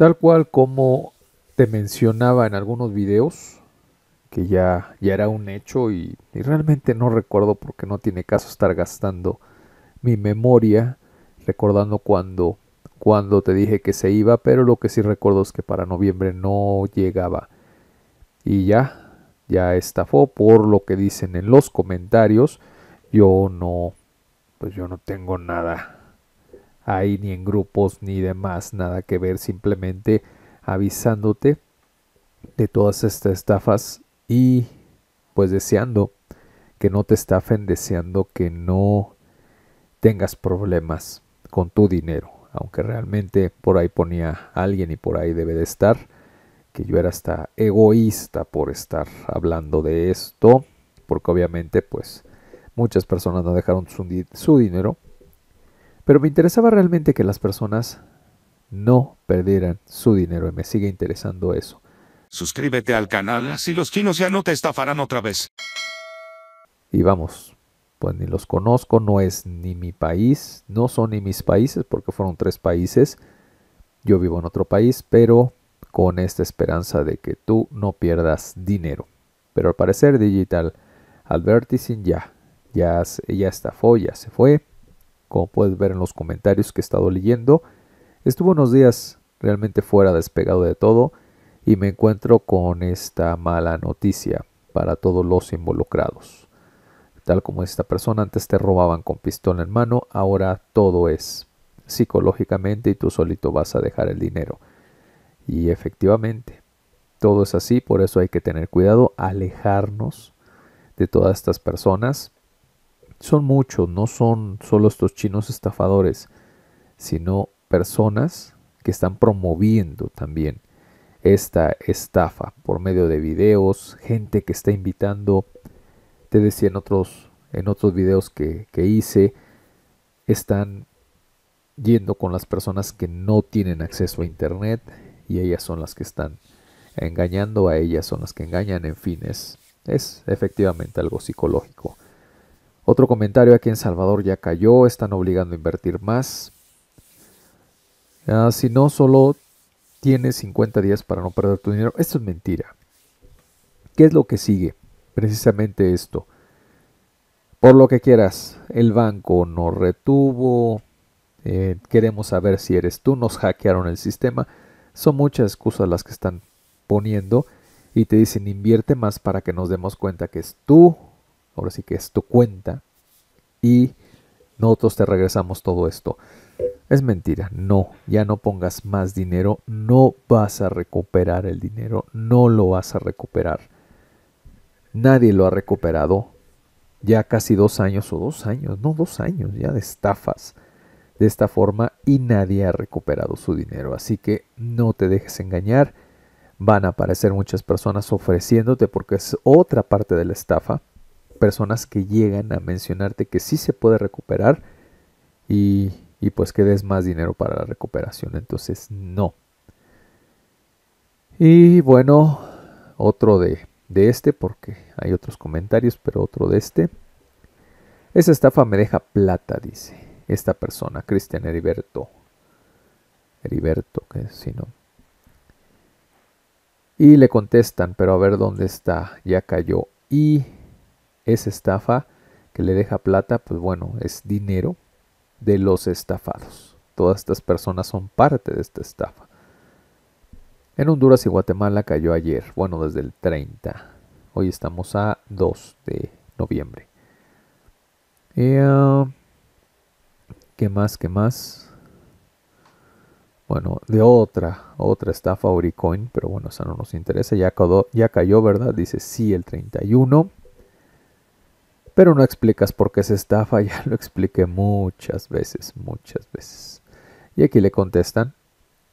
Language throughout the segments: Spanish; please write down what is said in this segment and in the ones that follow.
Tal cual como te mencionaba en algunos videos, que ya, ya era un hecho y, realmente no recuerdo porque no tiene caso estar gastando mi memoria recordando cuando, cuando te dije que se iba, pero lo que sí recuerdo es que para noviembre no llegaba. Y ya, ya estafó por lo que dicen en los comentarios. Yo no, pues yo no tengo nada ahí ni en grupos ni demás, nada que ver, simplemente avisándote de todas estas estafas y pues deseando que no te estafen, deseando que no tengas problemas con tu dinero, aunque realmente por ahí ponía alguien y por ahí debe de estar, que yo era hasta egoísta por estar hablando de esto, porque obviamente pues muchas personas no dejaron su, su dinero pero me interesaba realmente que las personas no perdieran su dinero y me sigue interesando eso. Suscríbete al canal, así los chinos ya no te estafarán otra vez. Y vamos, pues ni los conozco, no es ni mi país, no son ni mis países porque fueron tres países. Yo vivo en otro país, pero con esta esperanza de que tú no pierdas dinero. Pero al parecer Digital Advertising ya, ya, ya estafó, ya se fue como puedes ver en los comentarios que he estado leyendo, estuve unos días realmente fuera despegado de todo y me encuentro con esta mala noticia para todos los involucrados. Tal como esta persona antes te robaban con pistola en mano, ahora todo es psicológicamente y tú solito vas a dejar el dinero. Y efectivamente, todo es así, por eso hay que tener cuidado, alejarnos de todas estas personas son muchos, no son solo estos chinos estafadores, sino personas que están promoviendo también esta estafa por medio de videos, gente que está invitando, te decía en otros, en otros videos que, que hice, están yendo con las personas que no tienen acceso a internet y ellas son las que están engañando, a ellas son las que engañan, en fin, es efectivamente algo psicológico. Otro comentario aquí en Salvador ya cayó, están obligando a invertir más. Ah, si no, solo tienes 50 días para no perder tu dinero. Esto es mentira. ¿Qué es lo que sigue? Precisamente esto. Por lo que quieras, el banco nos retuvo, eh, queremos saber si eres tú, nos hackearon el sistema. Son muchas excusas las que están poniendo y te dicen invierte más para que nos demos cuenta que es tú ahora sí que es tu cuenta y nosotros te regresamos todo esto. Es mentira, no, ya no pongas más dinero, no vas a recuperar el dinero, no lo vas a recuperar. Nadie lo ha recuperado. Ya casi dos años o dos años, no dos años ya de estafas de esta forma y nadie ha recuperado su dinero. Así que no te dejes engañar. Van a aparecer muchas personas ofreciéndote porque es otra parte de la estafa personas que llegan a mencionarte que sí se puede recuperar y, y pues que des más dinero para la recuperación. Entonces, no. Y bueno, otro de, de este, porque hay otros comentarios, pero otro de este. Esa estafa me deja plata, dice esta persona, Cristian Heriberto. Heriberto, que si no. Y le contestan, pero a ver dónde está, ya cayó. Y es estafa, que le deja plata, pues bueno, es dinero de los estafados. Todas estas personas son parte de esta estafa. En Honduras y Guatemala cayó ayer, bueno, desde el 30. Hoy estamos a 2 de noviembre. Ah, ¿Qué más? ¿Qué más? Bueno, de otra, otra estafa Oricoin, pero bueno, esa no nos interesa. Ya, cayó, ya cayó, ¿verdad? Dice sí el 31 pero no explicas por qué se estafa, ya lo expliqué muchas veces, muchas veces. Y aquí le contestan,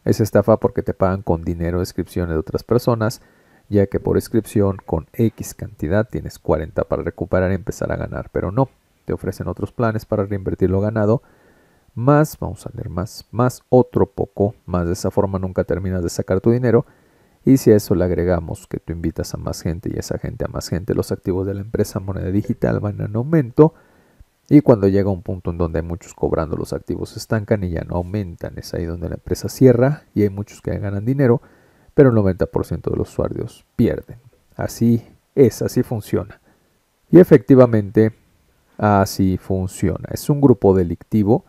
es estafa porque te pagan con dinero inscripciones de otras personas, ya que por inscripción con X cantidad tienes 40 para recuperar y empezar a ganar, pero no, te ofrecen otros planes para reinvertir lo ganado, más, vamos a leer más, más otro poco, más de esa forma nunca terminas de sacar tu dinero, y si a eso le agregamos que tú invitas a más gente y esa gente a más gente, los activos de la empresa moneda digital van en aumento. Y cuando llega un punto en donde hay muchos cobrando, los activos se estancan y ya no aumentan. Es ahí donde la empresa cierra y hay muchos que ganan dinero, pero el 90% de los usuarios pierden. Así es, así funciona. Y efectivamente, así funciona. Es un grupo delictivo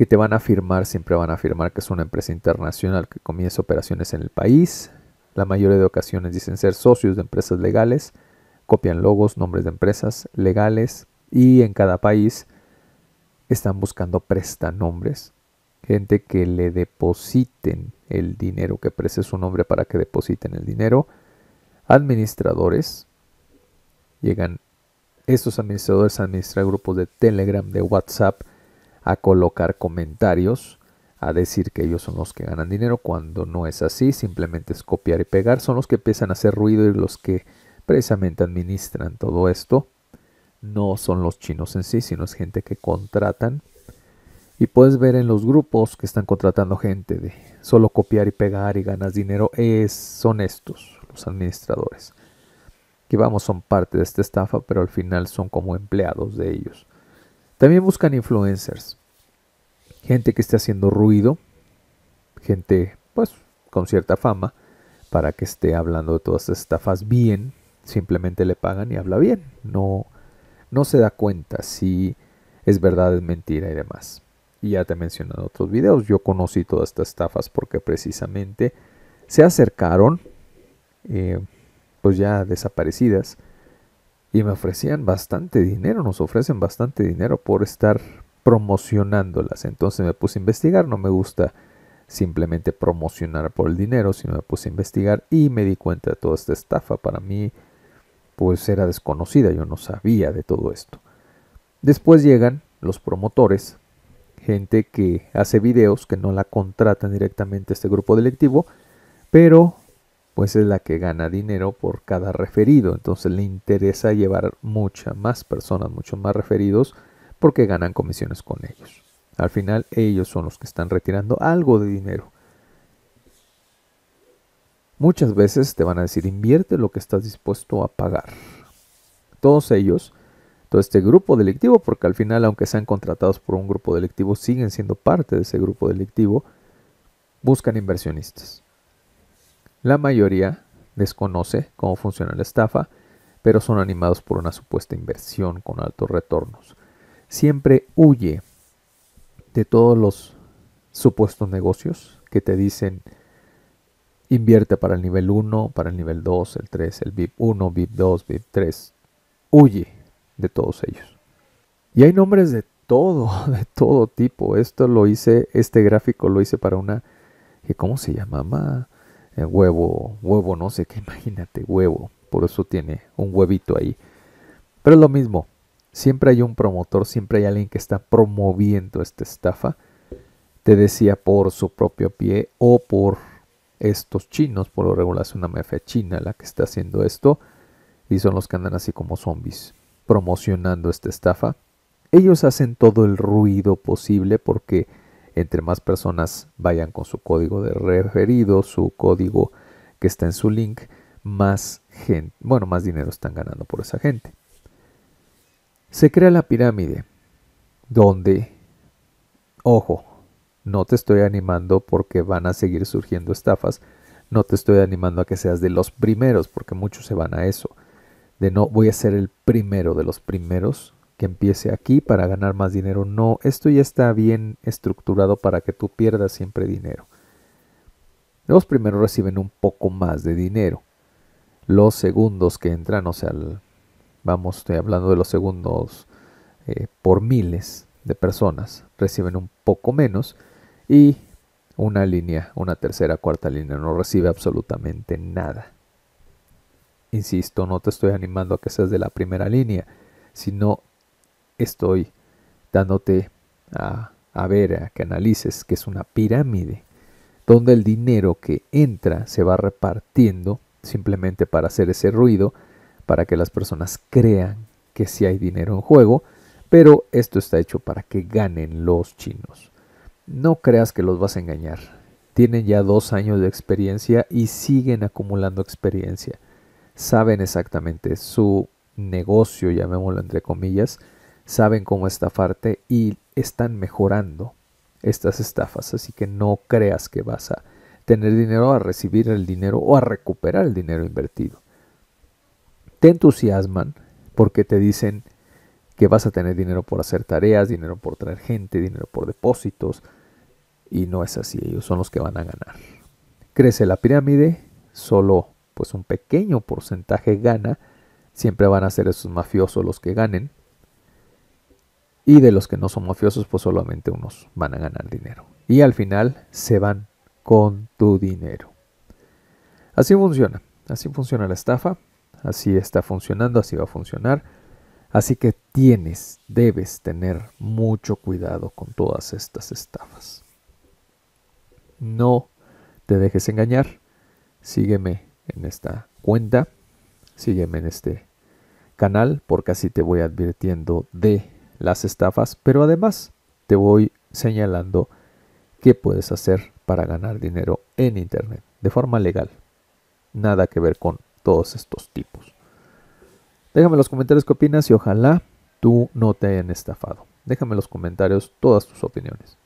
que te van a firmar, siempre van a afirmar que es una empresa internacional que comienza operaciones en el país. La mayoría de ocasiones dicen ser socios de empresas legales, copian logos, nombres de empresas legales y en cada país están buscando prestanombres, gente que le depositen el dinero, que preste su nombre para que depositen el dinero. Administradores, llegan estos administradores administran grupos de Telegram, de WhatsApp, a colocar comentarios, a decir que ellos son los que ganan dinero, cuando no es así, simplemente es copiar y pegar, son los que empiezan a hacer ruido y los que precisamente administran todo esto. No son los chinos en sí, sino es gente que contratan. Y puedes ver en los grupos que están contratando gente de solo copiar y pegar y ganas dinero, es, son estos, los administradores. Que vamos, son parte de esta estafa, pero al final son como empleados de ellos. También buscan influencers, gente que esté haciendo ruido, gente pues con cierta fama, para que esté hablando de todas estas estafas bien, simplemente le pagan y habla bien, no, no se da cuenta si es verdad, es mentira y demás. Y ya te he mencionado en otros videos, yo conocí todas estas estafas porque precisamente se acercaron, eh, pues ya desaparecidas, y me ofrecían bastante dinero, nos ofrecen bastante dinero por estar promocionándolas. Entonces me puse a investigar, no me gusta simplemente promocionar por el dinero, sino me puse a investigar y me di cuenta de toda esta estafa. Para mí, pues era desconocida, yo no sabía de todo esto. Después llegan los promotores, gente que hace videos, que no la contratan directamente este grupo delictivo, pero pues es la que gana dinero por cada referido. Entonces le interesa llevar muchas más personas, muchos más referidos, porque ganan comisiones con ellos. Al final ellos son los que están retirando algo de dinero. Muchas veces te van a decir invierte lo que estás dispuesto a pagar. Todos ellos, todo este grupo delictivo, porque al final aunque sean contratados por un grupo delictivo, siguen siendo parte de ese grupo delictivo, buscan inversionistas. La mayoría desconoce cómo funciona la estafa, pero son animados por una supuesta inversión con altos retornos. Siempre huye de todos los supuestos negocios que te dicen invierte para el nivel 1, para el nivel 2, el 3, el VIP 1, VIP 2, VIP 3. Huye de todos ellos. Y hay nombres de todo, de todo tipo. Esto lo hice, este gráfico lo hice para una cómo se llamaba eh, huevo, huevo, no sé qué, imagínate, huevo. Por eso tiene un huevito ahí. Pero es lo mismo, siempre hay un promotor, siempre hay alguien que está promoviendo esta estafa. Te decía por su propio pie o por estos chinos, por lo regular es una mafia china la que está haciendo esto. Y son los que andan así como zombies promocionando esta estafa. Ellos hacen todo el ruido posible porque entre más personas vayan con su código de referido, su código que está en su link, más gente, bueno, más dinero están ganando por esa gente. Se crea la pirámide donde ojo, no te estoy animando porque van a seguir surgiendo estafas, no te estoy animando a que seas de los primeros porque muchos se van a eso. De no voy a ser el primero de los primeros que empiece aquí para ganar más dinero. No, esto ya está bien estructurado para que tú pierdas siempre dinero. Los primeros reciben un poco más de dinero. Los segundos que entran, o sea, vamos, estoy hablando de los segundos eh, por miles de personas, reciben un poco menos y una línea, una tercera, cuarta línea no recibe absolutamente nada. Insisto, no te estoy animando a que seas de la primera línea, sino estoy dándote a, ver, a que analices que es una pirámide, donde el dinero que entra se va repartiendo simplemente para hacer ese ruido, para que las personas crean que sí hay dinero en juego, pero esto está hecho para que ganen los chinos. No creas que los vas a engañar. Tienen ya dos años de experiencia y siguen acumulando experiencia. Saben exactamente su negocio, llamémoslo entre comillas, saben cómo estafarte y están mejorando estas estafas, así que no creas que vas a tener dinero, a recibir el dinero o a recuperar el dinero invertido. Te entusiasman porque te dicen que vas a tener dinero por hacer tareas, dinero por traer gente, dinero por depósitos, y no es así, ellos son los que van a ganar. Crece la pirámide, solo pues un pequeño porcentaje gana, siempre van a ser esos mafiosos los que ganen, y de los que no son mafiosos, pues solamente unos van a ganar dinero. Y al final se van con tu dinero. Así funciona. Así funciona la estafa. Así está funcionando. Así va a funcionar. Así que tienes, debes tener mucho cuidado con todas estas estafas. No te dejes engañar. Sígueme en esta cuenta. Sígueme en este canal porque así te voy advirtiendo de las estafas, pero además te voy señalando qué puedes hacer para ganar dinero en Internet de forma legal. Nada que ver con todos estos tipos. Déjame en los comentarios qué opinas y ojalá tú no te hayan estafado. Déjame en los comentarios todas tus opiniones.